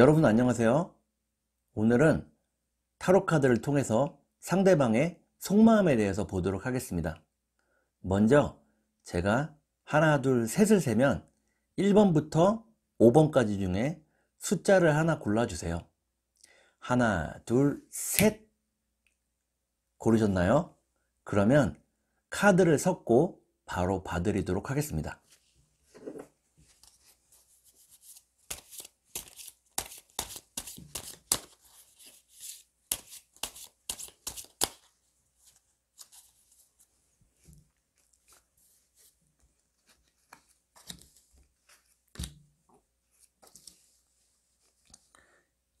여러분 안녕하세요. 오늘은 타로카드를 통해서 상대방의 속마음에 대해서 보도록 하겠습니다. 먼저 제가 하나 둘 셋을 세면 1번부터 5번까지 중에 숫자를 하나 골라주세요. 하나 둘 셋 고르셨나요? 그러면 카드를 섞고 바로 봐드리도록 하겠습니다.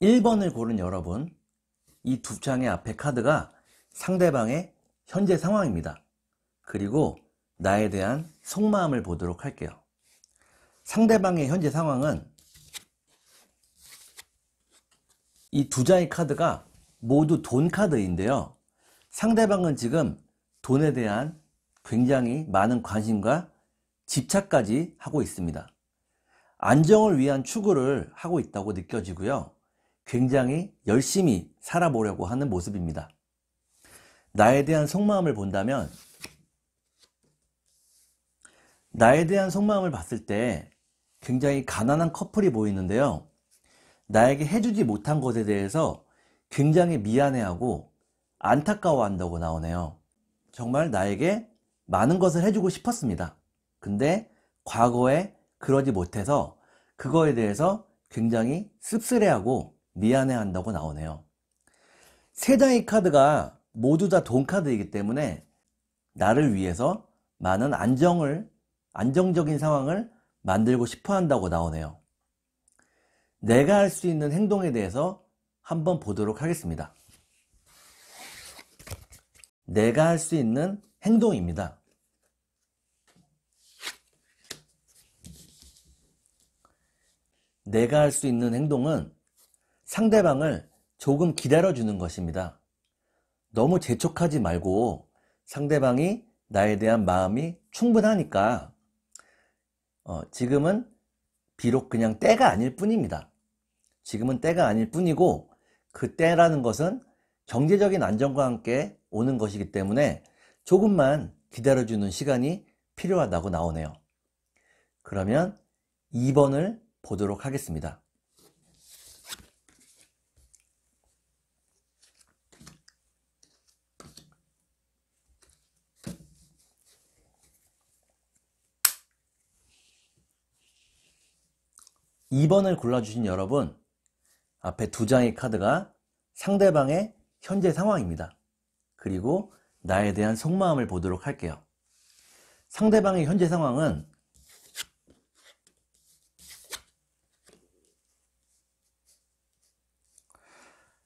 1번을 고른 여러분, 이 두 장의 앞에 카드가 상대방의 현재 상황입니다. 그리고 나에 대한 속마음을 보도록 할게요. 상대방의 현재 상황은 이 두 장의 카드가 모두 돈 카드인데요. 상대방은 지금 돈에 대한 굉장히 많은 관심과 집착까지 하고 있습니다. 안정을 위한 추구를 하고 있다고 느껴지고요. 굉장히 열심히 살아보려고 하는 모습입니다. 나에 대한 속마음을 본다면 나에 대한 속마음을 봤을 때 굉장히 가난한 커플이 보이는데요. 나에게 해주지 못한 것에 대해서 굉장히 미안해하고 안타까워한다고 나오네요. 정말 나에게 많은 것을 해주고 싶었습니다. 근데 과거에 그러지 못해서 그거에 대해서 굉장히 씁쓸해하고 미안해한다고 나오네요. 세 장의 카드가 모두 다 돈 카드이기 때문에 나를 위해서 많은 안정을 안정적인 상황을 만들고 싶어 한다고 나오네요. 내가 할 수 있는 행동에 대해서 한번 보도록 하겠습니다. 내가 할 수 있는 행동입니다. 내가 할 수 있는 행동은 상대방을 조금 기다려주는 것입니다. 너무 재촉하지 말고 상대방이 나에 대한 마음이 충분하니까 어, 지금은 비록 그냥 때가 아닐 뿐입니다. 지금은 때가 아닐 뿐이고 그 때라는 것은 경제적인 안정과 함께 오는 것이기 때문에 조금만 기다려주는 시간이 필요하다고 나오네요. 그러면 2번을 보도록 하겠습니다. 2번을 골라주신 여러분 앞에 두 장의 카드가 상대방의 현재 상황입니다. 그리고 나에 대한 속마음을 보도록 할게요. 상대방의 현재 상황은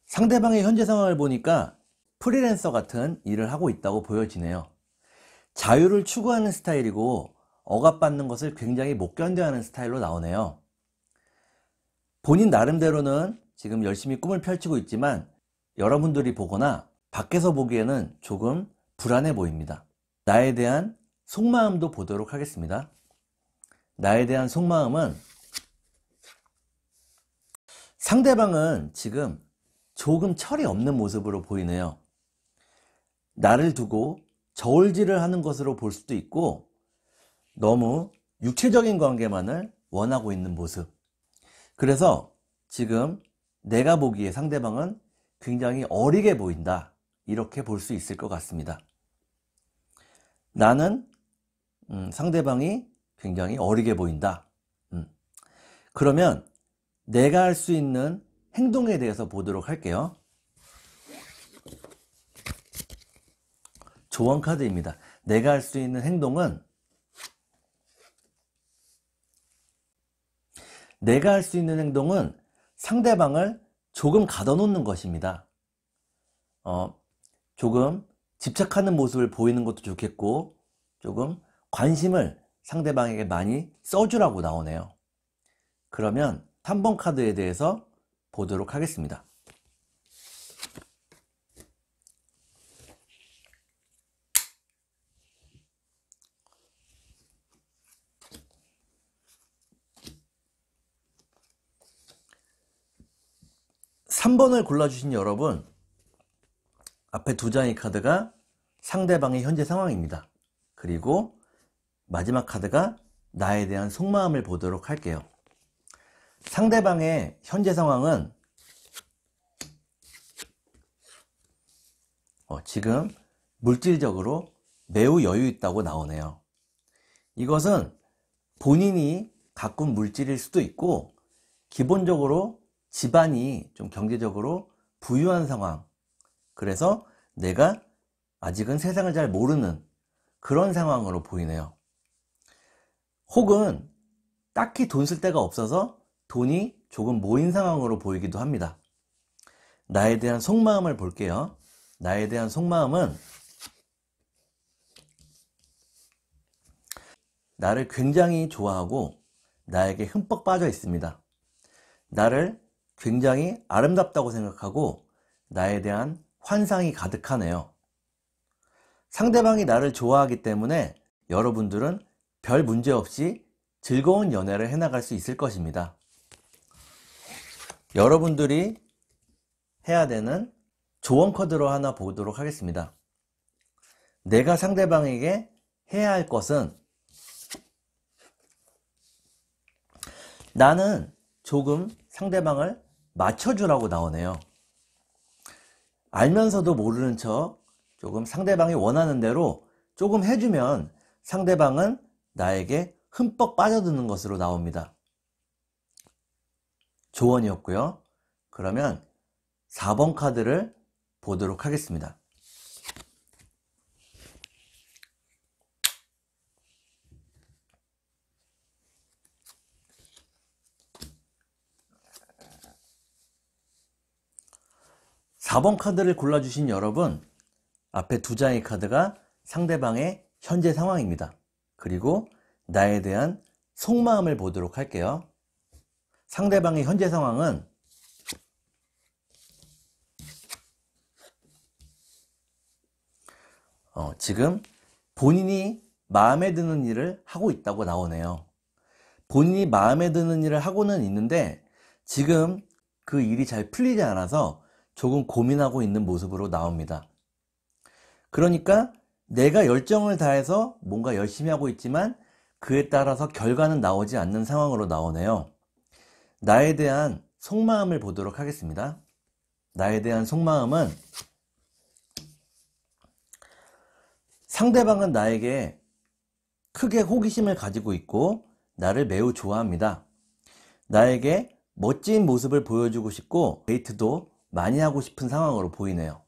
상대방의 현재 상황을 보니까 프리랜서 같은 일을 하고 있다고 보여지네요. 자유를 추구하는 스타일이고 억압받는 것을 굉장히 못 견뎌하는 스타일로 나오네요. 본인 나름대로는 지금 열심히 꿈을 펼치고 있지만 여러분들이 보거나 밖에서 보기에는 조금 불안해 보입니다. 나에 대한 속마음도 보도록 하겠습니다. 나에 대한 속마음은 상대방은 지금 조금 철이 없는 모습으로 보이네요. 나를 두고 저울질을 하는 것으로 볼 수도 있고 너무 육체적인 관계만을 원하고 있는 모습. 그래서 지금 내가 보기에 상대방은 굉장히 어리게 보인다. 이렇게 볼 수 있을 것 같습니다. 나는 음, 상대방이 굉장히 어리게 보인다. 음. 그러면 내가 할 수 있는 행동에 대해서 보도록 할게요. 조언 카드입니다. 내가 할 수 있는 행동은 내가 할 수 있는 행동은 상대방을 조금 가둬놓는 것입니다. 어, 조금 집착하는 모습을 보이는 것도 좋겠고 조금 관심을 상대방에게 많이 써주라고 나오네요. 그러면 3번 카드에 대해서 보도록 하겠습니다. 3번을 골라주신 여러분 앞에 두 장의 카드가 상대방의 현재 상황입니다. 그리고 마지막 카드가 나에 대한 속마음을 보도록 할게요. 상대방의 현재 상황은 어, 지금 물질적으로 매우 여유 있다고 나오네요. 이것은 본인이 가꾼 물질일 수도 있고 기본적으로 집안이 좀 경제적으로 부유한 상황. 그래서 내가 아직은 세상을 잘 모르는 그런 상황으로 보이네요. 혹은 딱히 돈 쓸 데가 없어서 돈이 조금 모인 상황으로 보이기도 합니다. 나에 대한 속마음을 볼게요. 나에 대한 속마음은 나를 굉장히 좋아하고 나에게 흠뻑 빠져 있습니다. 나를 굉장히 아름답다고 생각하고 나에 대한 환상이 가득하네요. 상대방이 나를 좋아하기 때문에 여러분들은 별 문제 없이 즐거운 연애를 해나갈 수 있을 것입니다. 여러분들이 해야 되는 조언 커드로 하나 보도록 하겠습니다. 내가 상대방에게 해야 할 것은 나는 조금 상대방을 맞춰주라고 나오네요. 알면서도 모르는 척 조금 상대방이 원하는 대로 조금 해주면 상대방은 나에게 흠뻑 빠져드는 것으로 나옵니다. 조언이었고요. 그러면 4번 카드를 보도록 하겠습니다. 4번 카드를 골라주신 여러분 앞에 두 장의 카드가 상대방의 현재 상황입니다. 그리고 나에 대한 속마음을 보도록 할게요. 상대방의 현재 상황은 어, 지금 본인이 마음에 드는 일을 하고 있다고 나오네요. 본인이 마음에 드는 일을 하고는 있는데 지금 그 일이 잘 풀리지 않아서 조금 고민하고 있는 모습으로 나옵니다. 그러니까 내가 열정을 다해서 뭔가 열심히 하고 있지만 그에 따라서 결과는 나오지 않는 상황으로 나오네요. 나에 대한 속마음을 보도록 하겠습니다. 나에 대한 속마음은 상대방은 나에게 크게 호기심을 가지고 있고 나를 매우 좋아합니다. 나에게 멋진 모습을 보여주고 싶고 데이트도 많이 하고 싶은 상황으로 보이네요.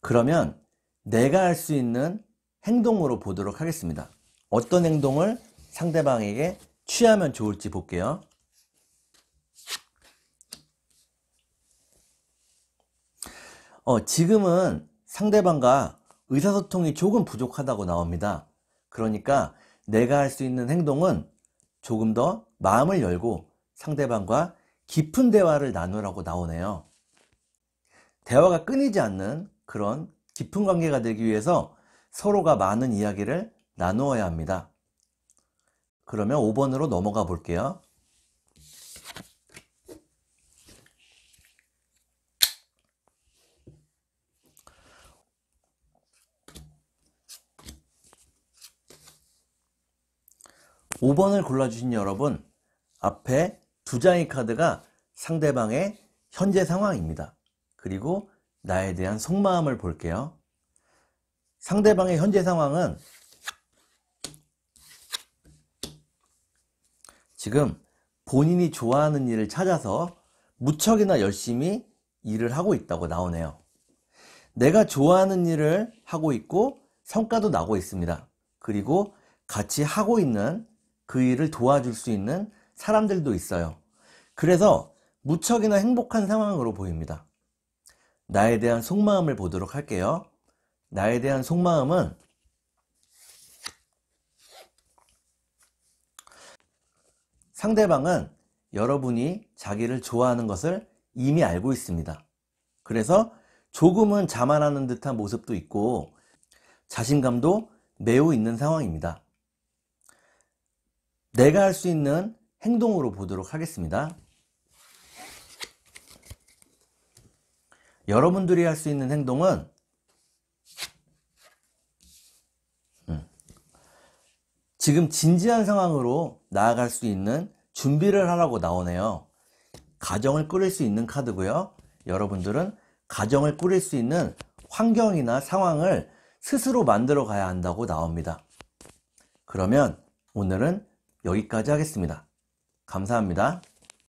그러면 내가 할 수 있는 행동으로 보도록 하겠습니다. 어떤 행동을 상대방에게 취하면 좋을지 볼게요. 어, 지금은 상대방과 의사소통이 조금 부족하다고 나옵니다. 그러니까 내가 할 수 있는 행동은 조금 더 마음을 열고 상대방과 깊은 대화를 나누라고 나오네요. 대화가 끊이지 않는 그런 깊은 관계가 되기 위해서 서로가 많은 이야기를 나누어야 합니다. 그러면 5번으로 넘어가 볼게요. (5번을) 골라주신 여러분 앞에 두 장의 카드가 상대방의 현재 상황입니다 그리고 나에 대한 속마음을 볼게요. 상대방의 현재 상황은 지금 본인이 좋아하는 일을 찾아서 무척이나 열심히 일을 하고 있다고 나오네요. 내가 좋아하는 일을 하고 있고 성과도 나고 있습니다. 그리고 같이 하고 있는 그 일을 도와줄 수 있는 사람들도 있어요. 그래서 무척이나 행복한 상황으로 보입니다. 나에 대한 속마음을 보도록 할게요. 나에 대한 속마음은 상대방은 여러분이 자기를 좋아하는 것을 이미 알고 있습니다. 그래서 조금은 자만하는 듯한 모습도 있고 자신감도 매우 있는 상황입니다. 내가 할 수 있는 행동으로 보도록 하겠습니다. 여러분들이 할 수 있는 행동은 음, 지금 진지한 상황으로 나아갈 수 있는 준비를 하라고 나오네요. 가정을 꾸릴 수 있는 카드고요. 여러분들은 가정을 꾸릴 수 있는 환경이나 상황을 스스로 만들어 가야 한다고 나옵니다. 그러면 오늘은 여기까지 하겠습니다. 감사합니다.